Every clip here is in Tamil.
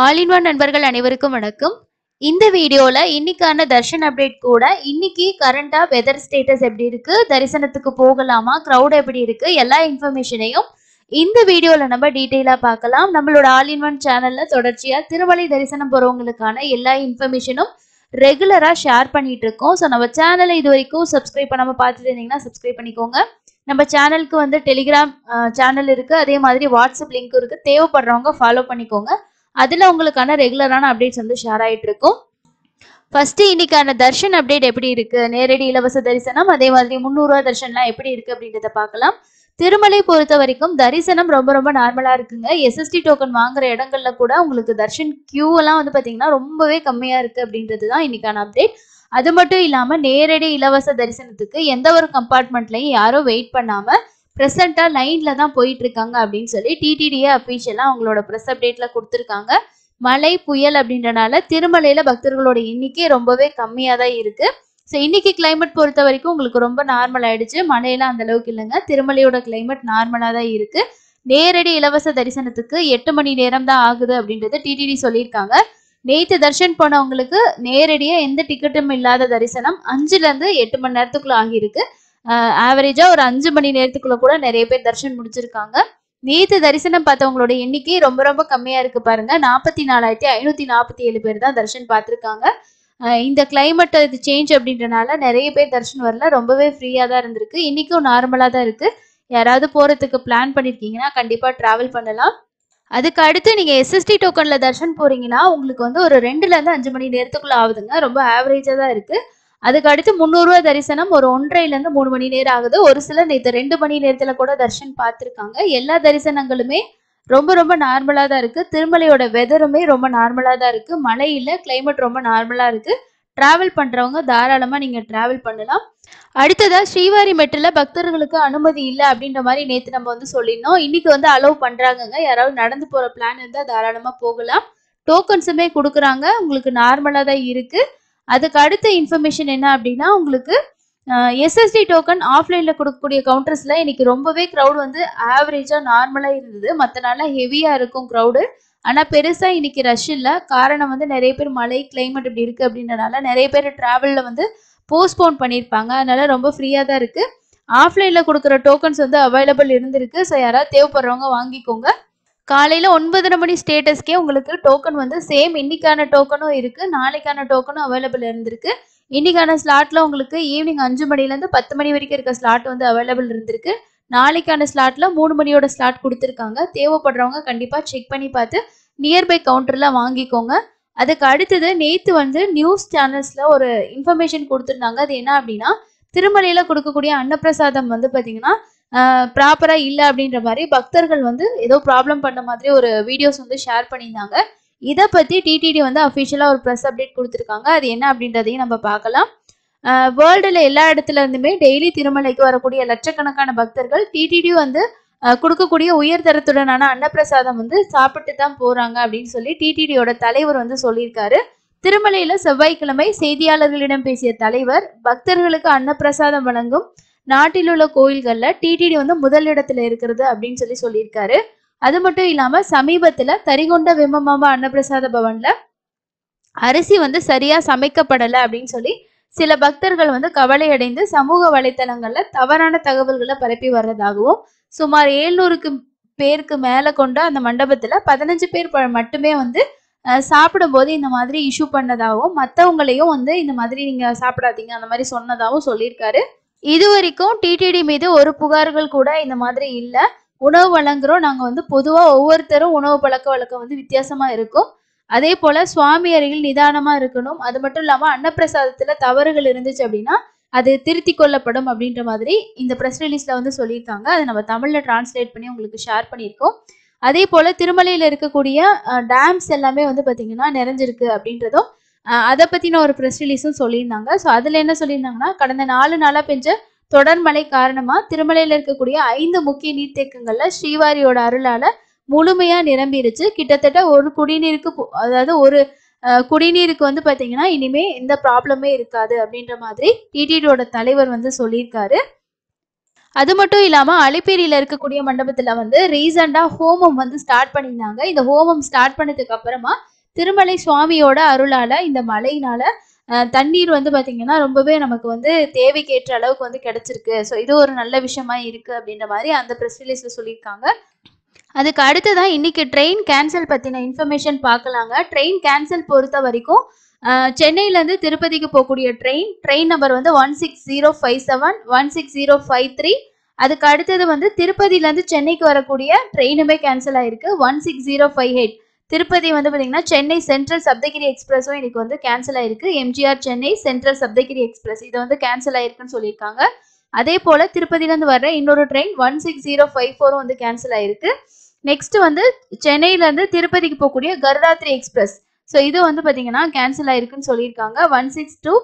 ஆல் இன் ஒன் நண்பர்கள் அனைவருக்கும் வணக்கம் இந்த வீடியோவில் இன்னைக்கான தர்ஷன் அப்டேட் கூட இன்னைக்கு கரண்டாக வெதர் ஸ்டேட்டஸ் எப்படி இருக்கு தரிசனத்துக்கு போகலாமா க்ரௌட் எப்படி இருக்கு எல்லா இன்ஃபர்மேஷனையும் இந்த வீடியோவில் நம்ம டீட்டெயிலாக பார்க்கலாம் நம்மளோட ஆல் இன் ஒன் சேனலில் தொடர்ச்சியாக திருமலை தரிசனம் போகிறவங்களுக்கான எல்லா இன்ஃபர்மேஷனும் ரெகுலராக ஷேர் பண்ணிட்டு இருக்கோம் ஸோ நம்ம சேனலை இது வரைக்கும் சப்ஸ்கிரைப் பண்ணாமல் பார்த்துட்டு இருந்தீங்கன்னா சப்ஸ்கிரைப் பண்ணிக்கோங்க நம்ம சேனலுக்கு வந்து டெலிகிராம் சேனல் இருக்குது அதே மாதிரி வாட்ஸ்அப் லிங்க் இருக்குது தேவைப்படுறவங்க ஃபாலோ பண்ணிக்கோங்க அதில் உங்களுக்கான ரெகுலரான அப்டேட்ஸ் வந்து ஷேர் ஆயிட்டு இருக்கும் ஃபர்ஸ்ட் இன்னைக்கான தர்ஷன் அப்டேட் எப்படி இருக்கு நேரடி இலவச தரிசனம் அதே மாதிரி முந்நூறுரூவா தர்ஷன்லாம் எப்படி இருக்கு அப்படின்றத பார்க்கலாம் திருமலை பொறுத்த வரைக்கும் தரிசனம் ரொம்ப ரொம்ப நார்மலா இருக்குங்க எஸ்எஸ்டி டோக்கன் வாங்குற இடங்கள்ல கூட உங்களுக்கு தர்ஷன் கியூ எல்லாம் வந்து பாத்தீங்கன்னா ரொம்பவே கம்மியா இருக்கு அப்படின்றது தான் இன்னைக்கான அப்டேட் அது மட்டும் இல்லாம நேரடி இலவச தரிசனத்துக்கு எந்த ஒரு கம்பார்ட்மெண்ட்லயும் யாரும் வெயிட் பண்ணாம ப்ரெசென்ட்டாக லைனில் தான் போயிட்டுருக்காங்க அப்படின்னு சொல்லி டிடிடிஏ அஃபீஷியலாக அவங்களோட ப்ரெஸ் அப்டேட்டில் கொடுத்துருக்காங்க மழை புயல் அப்படின்றனால திருமலையில் பக்தர்களோட எண்ணிக்கை ரொம்பவே கம்மியாக தான் இருக்குது ஸோ இன்னைக்கு கிளைமேட் பொறுத்த வரைக்கும் உங்களுக்கு ரொம்ப நார்மல் ஆயிடுச்சு மழையெல்லாம் அந்த அளவுக்கு இல்லைங்க திருமலையோட கிளைமேட் நார்மலாக தான் இருக்கு நேரடி இலவச தரிசனத்துக்கு எட்டு மணி நேரம் தான் ஆகுது அப்படின்றது டிடிடி சொல்லியிருக்காங்க நேற்று தர்ஷன் போனவங்களுக்கு நேரடியாக எந்த டிக்கெட்டும் இல்லாத தரிசனம் அஞ்சுலேருந்து எட்டு மணி நேரத்துக்குள்ள ஆகியிருக்கு ஆவரேஜா ஒரு அஞ்சு மணி நேரத்துக்குள்ள கூட நிறைய பேர் தரிசனம் முடிச்சிருக்காங்க நேத்து தரிசனம் பார்த்தவங்களோட எண்ணிக்கை ரொம்ப ரொம்ப கம்மியா இருக்கு பாருங்க நாற்பத்தி நாலாயிரத்தி ஐநூத்தி நாற்பத்தி ஏழு பேர் தான் தரிசனம் பார்த்துருக்காங்க இந்த கிளைமேட் இது சேஞ்ச் அப்படின்றனால நிறைய பேர் தரிசனம் வரல ரொம்பவே ஃப்ரீயாக தான் இருந்திருக்கு இன்னைக்கும் நார்மலாக தான் இருக்கு யாராவது போறதுக்கு பிளான் பண்ணிருக்கீங்கன்னா கண்டிப்பா டிராவல் பண்ணலாம் அதுக்கு அடுத்து நீங்க எஸ்எஸ்டி டோக்கன்ல தர்ஷன் போறீங்கன்னா உங்களுக்கு வந்து ஒரு ரெண்டுல இருந்து அஞ்சு மணி நேரத்துக்குள்ள ஆகுதுங்க ரொம்ப ஆவரேஜா தான் இருக்கு அதுக்கு அடுத்து முந்நூறுரூவா தரிசனம் ஒரு ஒன்றையிலேருந்து மூணு மணி நேரம் ஆகுது ஒரு சிலர் நேற்று ரெண்டு மணி நேரத்தில் கூட தர்ஷன் பார்த்துருக்காங்க எல்லா தரிசனங்களுமே ரொம்ப ரொம்ப நார்மலாக தான் இருக்குது திருமலையோட வெதருமே ரொம்ப நார்மலாக தான் இருக்குது மழை இல்லை கிளைமேட் ரொம்ப நார்மலாக இருக்குது ட்ராவல் பண்ணுறவங்க தாராளமாக நீங்கள் ட்ராவல் பண்ணலாம் அடுத்ததாக ஸ்ரீவாரி மெட்டில் பக்தர்களுக்கு அனுமதி இல்லை அப்படின்ற மாதிரி நேற்று நம்ம வந்து சொல்லியிருந்தோம் இன்றைக்கி வந்து அலோவ் பண்ணுறாங்கங்க யாராவது நடந்து போகிற பிளான் இருந்தால் தாராளமாக போகலாம் டோக்கன்ஸுமே கொடுக்குறாங்க உங்களுக்கு நார்மலாக தான் இருக்குது அதுக்கு அடுத்த இன்ஃபர்மேஷன் என்ன அப்படின்னா உங்களுக்கு எஸ்எஸ்டி டோக்கன் ஆஃப்லைனில் கொடுக்கக்கூடிய கவுண்டர்ஸில் இன்னைக்கு ரொம்பவே க்ரௌட் வந்து ஆவரேஜாக நார்மலாக இருந்தது மற்ற நாளில் ஹெவியாக இருக்கும் க்ரௌடு ஆனால் பெருசாக இன்னைக்கு ரஷ் இல்லை காரணம் வந்து நிறைய பேர் மழை கிளைமேட் இப்படி இருக்குது அப்படின்றனால நிறைய பேர் ட்ராவலில் வந்து போஸ்ட்போன் பண்ணியிருப்பாங்க அதனால ரொம்ப ஃப்ரீயாக தான் இருக்குது ஆஃப்லைனில் கொடுக்குற டோக்கன்ஸ் வந்து அவைலபிள் இருந்திருக்கு ஸோ யாராவது தேவைப்படுறவங்க வாங்கிக்கோங்க காலையில் ஒன்பதரை மணி ஸ்டேட்டஸ்க்கே உங்களுக்கு டோக்கன் வந்து சேம் இன்னைக்கான டோக்கனும் இருக்குது நாளைக்கான டோக்கனும் அவைலபிள் இருந்திருக்கு இன்னைக்கான ஸ்லாட்டில் உங்களுக்கு ஈவினிங் அஞ்சு மணிலேருந்து பத்து மணி வரைக்கும் இருக்க ஸ்லாட் வந்து அவைலபிள் இருந்திருக்கு நாளைக்கான ஸ்லாட்டில் மூணு மணியோட ஸ்லாட் கொடுத்துருக்காங்க தேவைப்படுறவங்க கண்டிப்பாக செக் பண்ணி பார்த்து நியர்பை கவுண்டரில் வாங்கிக்கோங்க அதுக்கு அடுத்தது நேற்று வந்து நியூஸ் சேனல்ஸில் ஒரு இன்ஃபர்மேஷன் கொடுத்துருந்தாங்க அது என்ன அப்படின்னா திருமலையில் கொடுக்கக்கூடிய அன்னப்பிரசாதம் வந்து பார்த்தீங்கன்னா ப்ராப்பரா இல்லை அப்படின்ற மாதிரி பக்தர்கள் வந்து ஏதோ ப்ராப்ளம் பண்ண மாதிரி ஒரு வீடியோஸ் வந்து ஷேர் பண்ணியிருந்தாங்க இதை பற்றி டிடிடி வந்து அஃபிஷியலாக ஒரு ப்ரெஸ் அப்டேட் கொடுத்துருக்காங்க அது என்ன அப்படின்றதையும் நம்ம பார்க்கலாம் வேர்ல்டுல எல்லா இடத்துல இருந்துமே டெய்லி திருமலைக்கு வரக்கூடிய லட்சக்கணக்கான பக்தர்கள் டிடிடி வந்து கொடுக்கக்கூடிய உயர்தரத்துடனான அன்னப்பிரசாதம் வந்து சாப்பிட்டு தான் போகிறாங்க அப்படின்னு சொல்லி டிடிடியோட தலைவர் வந்து சொல்லியிருக்காரு திருமலையில் செவ்வாய்க்கிழமை செய்தியாளர்களிடம் பேசிய தலைவர் பக்தர்களுக்கு அன்னப்பிரசாதம் வழங்கும் நாட்டில் உள்ள கோயில்கள்ல டிடிடி வந்து முதல் இடத்துல இருக்கிறது அப்படின்னு சொல்லி சொல்லியிருக்காரு அது மட்டும் இல்லாம சமீபத்துல தரிகொண்ட விமமாபா அன்னப்பிரசாத பவன்ல அரிசி வந்து சரியா சமைக்கப்படலை அப்படின்னு சொல்லி சில பக்தர்கள் வந்து கவலையடைந்து சமூக வலைத்தளங்கள்ல தவறான தகவல்களை பரப்பி வர்றதாகவும் சுமார் ஏழ்நூறுக்கு பேருக்கு மேல கொண்ட அந்த மண்டபத்துல பதினஞ்சு பேர் மட்டுமே வந்து சாப்பிடும்போது இந்த மாதிரி இஷ்யூ பண்ணதாகவும் மற்றவங்களையும் வந்து இந்த மாதிரி நீங்க சாப்பிடாதீங்க அந்த மாதிரி சொன்னதாகவும் சொல்லியிருக்காரு இது வரைக்கும் டிடிடி மீது ஒரு புகார்கள் கூட இந்த மாதிரி இல்லை உணவு வழங்குறோம் நாங்கள் வந்து பொதுவாக ஒவ்வொருத்தரும் உணவு பழக்க வழக்கம் வந்து வித்தியாசமாக இருக்கும் அதே போல் சுவாமி அருகில் நிதானமாக இருக்கணும் அது மட்டும் இல்லாமல் அன்னப்பிரசாதத்தில் தவறுகள் இருந்துச்சு அப்படின்னா அது திருத்தி கொள்ளப்படும் அப்படின்ற மாதிரி இந்த ப்ரெஸ் ரிலீஸில் வந்து சொல்லியிருக்காங்க அதை நம்ம தமிழில் டிரான்ஸ்லேட் பண்ணி உங்களுக்கு ஷேர் பண்ணியிருக்கோம் அதே போல் திருமலையில் இருக்கக்கூடிய டேம்ஸ் எல்லாமே வந்து பார்த்திங்கன்னா நிறைஞ்சிருக்கு அப்படின்றதும் அதை பற்றின ஒரு ப்ரெஸ் ரிலீஸும் சொல்லியிருந்தாங்க ஸோ அதில் என்ன சொல்லியிருந்தாங்கன்னா கடந்த நாலு நாளாக பெஞ்ச தொடர் மழை காரணமாக திருமலையில் இருக்கக்கூடிய ஐந்து முக்கிய நீர்த்தேக்கங்களில் ஸ்ரீவாரியோட அருளால் முழுமையாக நிரம்பிடுச்சு கிட்டத்தட்ட ஒரு குடிநீருக்கு அதாவது ஒரு குடிநீருக்கு வந்து பார்த்தீங்கன்னா இனிமே எந்த ப்ராப்ளமே இருக்காது அப்படின்ற மாதிரி டிடிடியோட தலைவர் வந்து சொல்லியிருக்காரு அது மட்டும் இல்லாமல் அலிப்பேரியில் இருக்கக்கூடிய மண்டபத்தில் வந்து ரீசெண்டாக ஹோமம் வந்து ஸ்டார்ட் பண்ணியிருந்தாங்க இந்த ஹோமம் ஸ்டார்ட் பண்ணதுக்கு அப்புறமா திருமலை சுவாமியோட அருளால இந்த மலையினால தண்ணீர் வந்து பாத்தீங்கன்னா ரொம்பவே நமக்கு வந்து தேவைக்கேற்ற அளவுக்கு வந்து கிடைச்சிருக்கு ஸோ இது ஒரு நல்ல விஷயமா இருக்கு அப்படின்ற மாதிரி அந்த ப்ரெஸ் ரிலீஸ்ல சொல்லியிருக்காங்க அதுக்கு அடுத்ததான் இன்னைக்கு ட்ரெயின் கேன்சல் பற்றின இன்ஃபர்மேஷன் பார்க்கலாங்க ட்ரெயின் கேன்சல் பொறுத்த வரைக்கும் சென்னையிலேருந்து திருப்பதிக்கு போகக்கூடிய ட்ரெயின் ட்ரெயின் நம்பர் வந்து one six zero five seven one six zero five three அதுக்கு அடுத்தது வந்து திருப்பதியிலேருந்து சென்னைக்கு வரக்கூடிய ட்ரெயினுமே கேன்சல் ஆயிருக்கு one six zero five eight Tirupati வந்து பார்த்தீங்கன்னா சென்னை சென்ட்ரல் சப்தகிரி எக்ஸ்பிரஸும் இன்னைக்கு வந்து கேன்சல் ஆயிருக்கு MGR Chennai central Saptagiri express இது வந்து கேன்சல் ஆயிருக்குன்னு சொல்லியிருக்காங்க அதே போல் திருப்பதியிலேருந்து வர்ற இன்னொரு train one six zero five ஃபோரும் வந்து கேன்சல் ஆயிருக்கு நெக்ஸ்ட் வந்து சென்னையிலேருந்து திருப்பதிக்கு போகக்கூடிய கருடாத்ரி எக்ஸ்பிரஸ் ஸோ இது வந்து பார்த்தீங்கன்னா கேன்சல் ஆயிருக்குன்னு சொல்லியிருக்காங்க one six two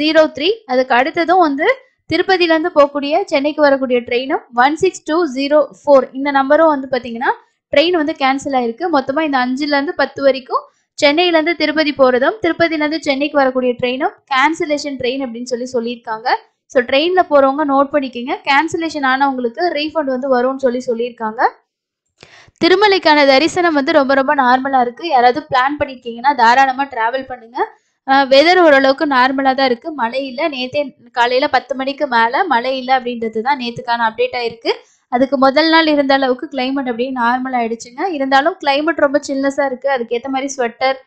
zero three அதுக்கு அடுத்ததும் வந்து திருப்பதியிலேருந்து போகக்கூடிய சென்னைக்கு வரக்கூடிய ட்ரெயினும் one six two zero four இந்த நம்பரும் வந்து பார்த்தீங்கன்னா ட்ரெயின் வந்து கேன்சல் ஆயிருக்கு மொத்தமாக இந்த அஞ்சுலேருந்து பத்து வரைக்கும் சென்னையிலேருந்து திருப்பதி போகிறதும் இருந்து சென்னைக்கு வரக்கூடிய ட்ரெயினும் கேன்சலேஷன் ட்ரெயின் அப்படின்னு சொல்லி சொல்லியிருக்காங்க ஸோ ட்ரெயினில் போகிறவங்க நோட் பண்ணிக்கோங்க கேன்சலேஷன் ஆனவங்களுக்கு ரீஃபண்ட் வந்து வரும்னு சொல்லி சொல்லியிருக்காங்க திருமலைக்கான தரிசனம் வந்து ரொம்ப ரொம்ப நார்மலாக இருக்குது யாராவது பிளான் பண்ணியிருக்கீங்கன்னா தாராளமாக ட்ராவல் பண்ணுங்கள் வெதர் ஓரளவுக்கு நார்மலாக தான் இருக்குது மழை இல்லை நேற்றே காலையில் பத்து மணிக்கு மேலே மழை இல்லை அப்படின்றது தான் நேற்றுக்கான அப்டேட் ஆகிருக்கு அதுக்கு முதல் நாள் இருந்த அளவுக்கு கிளைமேட் அப்படியே நார்மல் ஆயிடுச்சுங்க இருந்தாலும் கிளைமேட் ரொம்ப சில்னஸாக இருக்குது அதுக்கேற்ற மாதிரி ஸ்வெட்டர்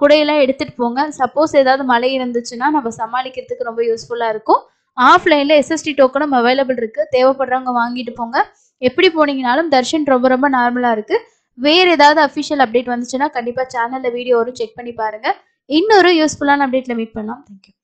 குடையெல்லாம் எடுத்துகிட்டு போங்க சப்போஸ் ஏதாவது மழை இருந்துச்சுன்னா நம்ம சமாளிக்கிறதுக்கு ரொம்ப யூஸ்ஃபுல்லாக இருக்கும் ஆஃப்லைனில் எஸ்எஸ்டி டோக்கனும் அவைலபிள் இருக்குது தேவைப்படுறவங்க வாங்கிட்டு போங்க எப்படி போனீங்கனாலும் தர்ஷன் ரொம்ப ரொம்ப நார்மலாக இருக்குது வேறு ஏதாவது அஃபிஷியல் அப்டேட் வந்துச்சுன்னா கண்டிப்பாக சேனலில் வீடியோ வரும் செக் பண்ணி பாருங்கள் இன்னொரு யூஸ்ஃபுல்லான அப்டேட்டில் மீட் பண்ணலாம் தேங்க்யூ